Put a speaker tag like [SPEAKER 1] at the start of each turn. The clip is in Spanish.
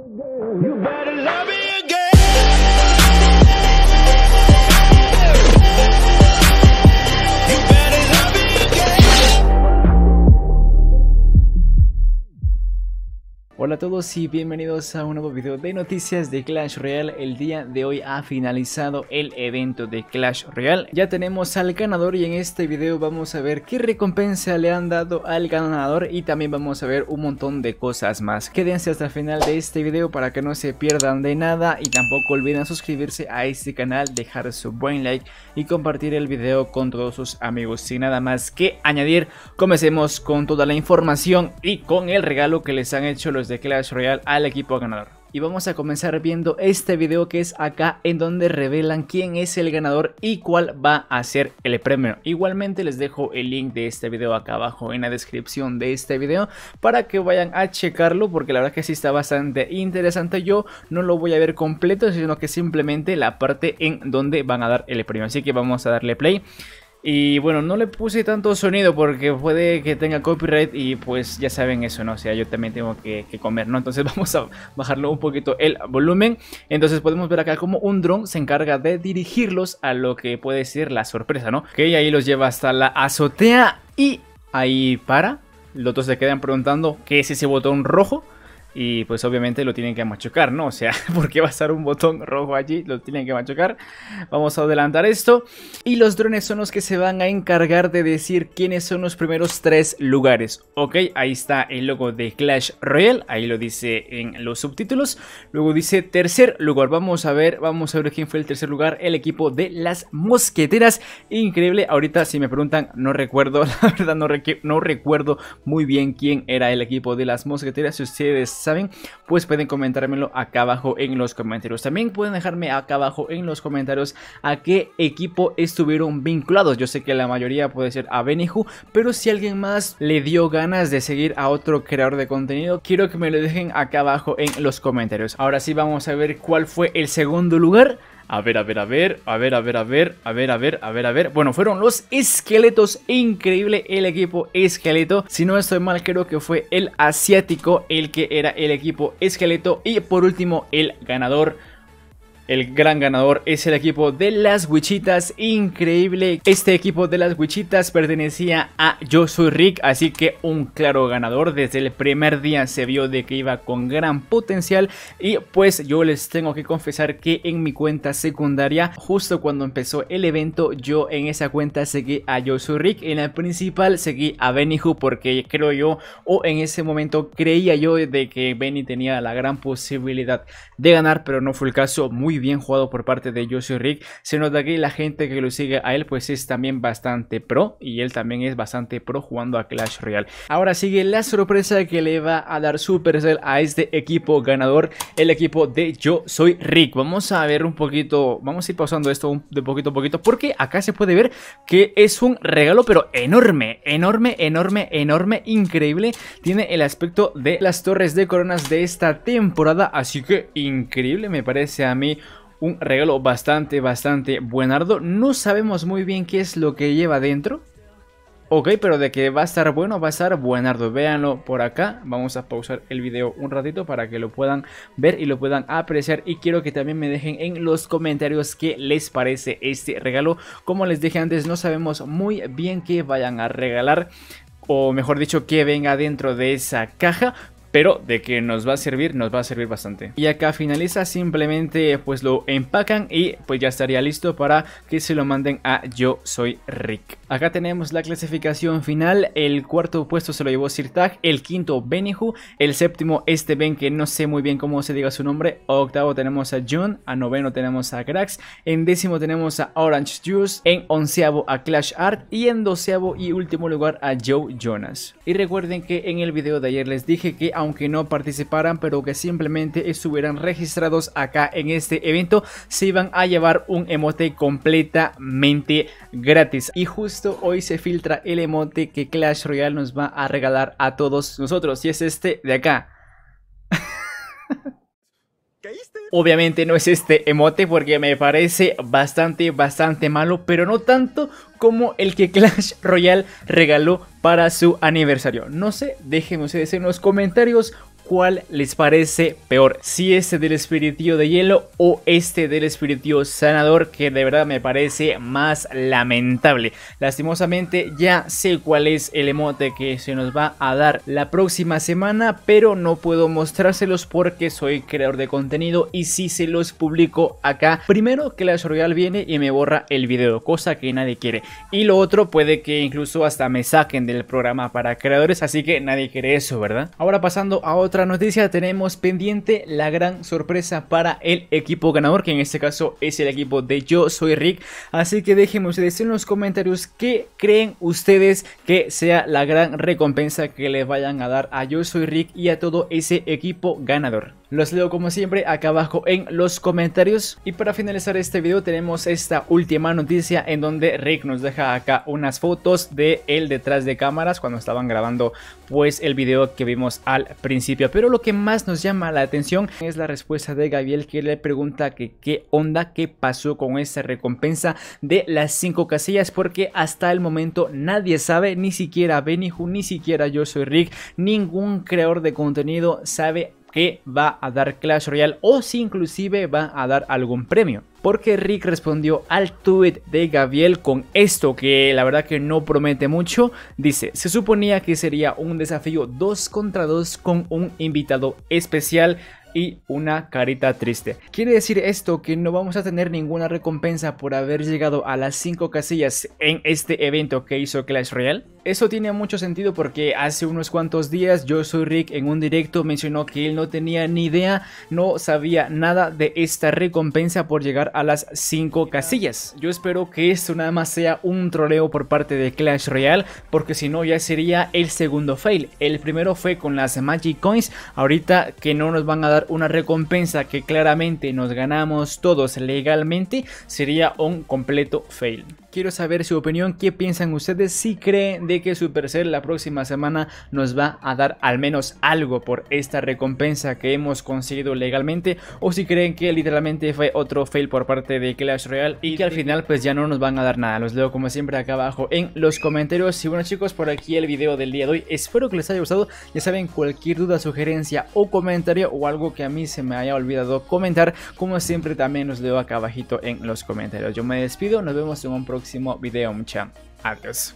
[SPEAKER 1] You better love me again. Hola a todos y bienvenidos a un nuevo video de noticias de Clash Royale. El día de hoy ha finalizado el evento de Clash Royale. Ya tenemos al ganador y en este video vamos a ver qué recompensa le han dado al ganador y también vamos a ver un montón de cosas más. Quédense hasta el final de este video para que no se pierdan de nada y tampoco olviden suscribirse a este canal, dejar su buen like y compartir el video con todos sus amigos. Sin nada más que añadir, comencemos con toda la información y con el regalo que les han hecho los de Clash Royale al equipo ganador. Y vamos a comenzar viendo este video que es acá en donde revelan quién es el ganador y cuál va a ser el premio. Igualmente les dejo el link de este video acá abajo en la descripción de este video para que vayan a checarlo porque la verdad que sí está bastante interesante. Yo no lo voy a ver completo sino que simplemente la parte en donde van a dar el premio. Así que vamos a darle play. Y bueno, no le puse tanto sonido porque puede que tenga copyright y pues ya saben eso, ¿no? O sea, yo también tengo que, comer, ¿no? Entonces vamos a bajarlo un poquito el volumen. Entonces podemos ver acá como un dron se encarga de dirigirlos a lo que puede ser la sorpresa, ¿no? Que ahí los lleva hasta la azotea y ahí para. Los dos se quedan preguntando qué es ese botón rojo. Y pues obviamente lo tienen que machucar, ¿no? O sea, porque va a estar un botón rojo allí, lo tienen que machucar. Vamos a adelantar esto. Y los drones son los que se van a encargar de decir quiénes son los primeros tres lugares. Ok, ahí está el logo de Clash Royale, ahí lo dice en los subtítulos. Luego dice tercer lugar, vamos a ver, vamos a ver quién fue el tercer lugar, el equipo de las mosqueteras. Increíble, ahorita si me preguntan, no recuerdo, la verdad no, no recuerdo muy bien quién era el equipo de las mosqueteras. Si ustedes saben, pues pueden comentármelo acá abajo en los comentarios. También pueden dejarme acá abajo en los comentarios a qué equipo estuvieron vinculados. Yo sé que la mayoría puede ser a Benihu, pero si alguien más le dio ganas de seguir a otro creador de contenido, quiero que me lo dejen acá abajo en los comentarios. Ahora sí vamos a ver cuál fue el segundo lugar. A ver, a ver, a ver, a ver, a ver, a ver, a ver, a ver, a ver, Bueno, fueron los esqueletos. Increíble el equipo esqueleto. Si no estoy mal, creo que fue el asiático el que era el equipo esqueleto. Y por último, el ganador el gran ganador es el equipo de las Wichitas, increíble. Este equipo de las Wichitas pertenecía a Yo Soy Rick, así que un claro ganador. Desde el primer día se vio de que iba con gran potencial y pues yo les tengo que confesar que en mi cuenta secundaria, justo cuando empezó el evento, yo en esa cuenta seguí a Yo Soy Rick, en la principal seguí a Benny Hu porque creo yo, o en ese momento creía yo de que Benny tenía la gran posibilidad de ganar, pero no fue el caso. Muy bien jugado por parte de soy Rick. Se nota que la gente que lo sigue a él pues es también bastante pro y él también es bastante pro jugando a Clash Royale. Ahora sigue la sorpresa que le va a dar Supercell a este equipo ganador, el equipo de Yo Soy Rick. Vamos a ver un poquito, vamos a ir pausando esto de poquito a poquito porque acá se puede ver que es un regalo pero enorme, enorme, enorme, enorme, increíble. Tiene el aspecto de las torres de coronas de esta temporada, así que increíble me parece a mí un regalo bastante, bastante buenardo. No sabemos muy bien qué es lo que lleva dentro. Ok, pero de que va a estar bueno, va a estar buenardo. Véanlo por acá. Vamos a pausar el video un ratito para que lo puedan ver y lo puedan apreciar. Y quiero que también me dejen en los comentarios qué les parece este regalo. Como les dije antes, no sabemos muy bien qué vayan a regalar o mejor dicho que venga dentro de esa caja pero de que nos va a servir, nos va a servir bastante. Y acá finaliza, simplemente pues lo empacan y pues ya estaría listo para que se lo manden a Yo Soy Rick. Acá tenemos la clasificación final, el cuarto puesto se lo llevó Sirtag, el quinto Benihu, el séptimo este Ben que no sé muy bien cómo se diga su nombre, octavo tenemos a Jun, a noveno tenemos a Grax, en décimo tenemos a Orange Juice, en onceavo a Clash Art y en doceavo y último lugar a Joe Jonas. Y recuerden que en el video de ayer les dije que aunque no participaran, pero que simplemente estuvieran registrados acá en este evento, se iban a llevar un emote completamente gratis. Y justo hoy se filtra el emote que Clash Royale nos va a regalar a todos nosotros, y es este de acá. Obviamente no es este emote porque me parece bastante, bastante malo, pero no tanto como el que Clash Royale regaló para su aniversario. No sé, déjenme ustedes en los comentarios cuál les parece peor. Si este del espiritillo de hielo o este del espiritillo sanador que de verdad me parece más lamentable. Lastimosamente ya sé cuál es el emote que se nos va a dar la próxima semana, pero no puedo mostrárselos porque soy creador de contenido y si se los publico acá, primero que la desarrolladora viene y me borra el video, cosa que nadie quiere. Y lo otro puede que incluso hasta me saquen del programa para creadores, así que nadie quiere eso, ¿verdad? Ahora pasando a otra noticia tenemos pendiente la gran sorpresa para el equipo ganador, que en este caso es el equipo de Yo Soy Rick. Así que déjenme ustedes en los comentarios que creen ustedes que sea la gran recompensa que le vayan a dar a Yo Soy Rick y a todo ese equipo ganador. Los leo como siempre acá abajo en los comentarios. Y para finalizar este video tenemos esta última noticia en donde Rick nos deja acá unas fotos de él detrás de cámaras cuando estaban grabando pues el video que vimos al principio. Pero lo que más nos llama la atención es la respuesta de Gabriel que le pregunta que qué onda, qué pasó con esa recompensa de las cinco casillas porque hasta el momento nadie sabe, ni siquiera Benihu, ni siquiera yo soy Rick, ningún creador de contenido sabe que va a dar Clash Royale o si inclusive va a dar algún premio. Porque Rick respondió al tweet de Gabriel con esto que la verdad que no promete mucho. Dice, se suponía que sería un desafío 2 contra 2 con un invitado especial y una carita triste. Quiere decir esto que no vamos a tener ninguna recompensa por haber llegado a las 5 casillas en este evento que hizo Clash Royale. Eso tiene mucho sentido porque hace unos cuantos días yo soy Rick en un directo mencionó que él no tenía ni idea, no sabía nada de esta recompensa por llegar a las 5 casillas. Yo espero que esto nada más sea un troleo por parte de Clash Royale porque si no ya sería el segundo fail. El primero fue con las Magic Coins, ahorita que no nos van a dar una recompensa que claramente nos ganamos todos legalmente, sería un completo fail. Quiero saber su opinión, qué piensan ustedes, si creen de que Supercell la próxima semana nos va a dar al menos algo por esta recompensa que hemos conseguido legalmente o si creen que literalmente fue otro fail por parte de Clash Royale y que al final pues ya no nos van a dar nada. Los leo como siempre acá abajo en los comentarios y bueno chicos por aquí el video del día de hoy. Espero que les haya gustado. Ya saben cualquier duda, sugerencia o comentario o algo que a mí se me haya olvidado comentar como siempre también los leo acá abajito en los comentarios. Yo me despido, nos vemos en un próximo video mucha. Adiós.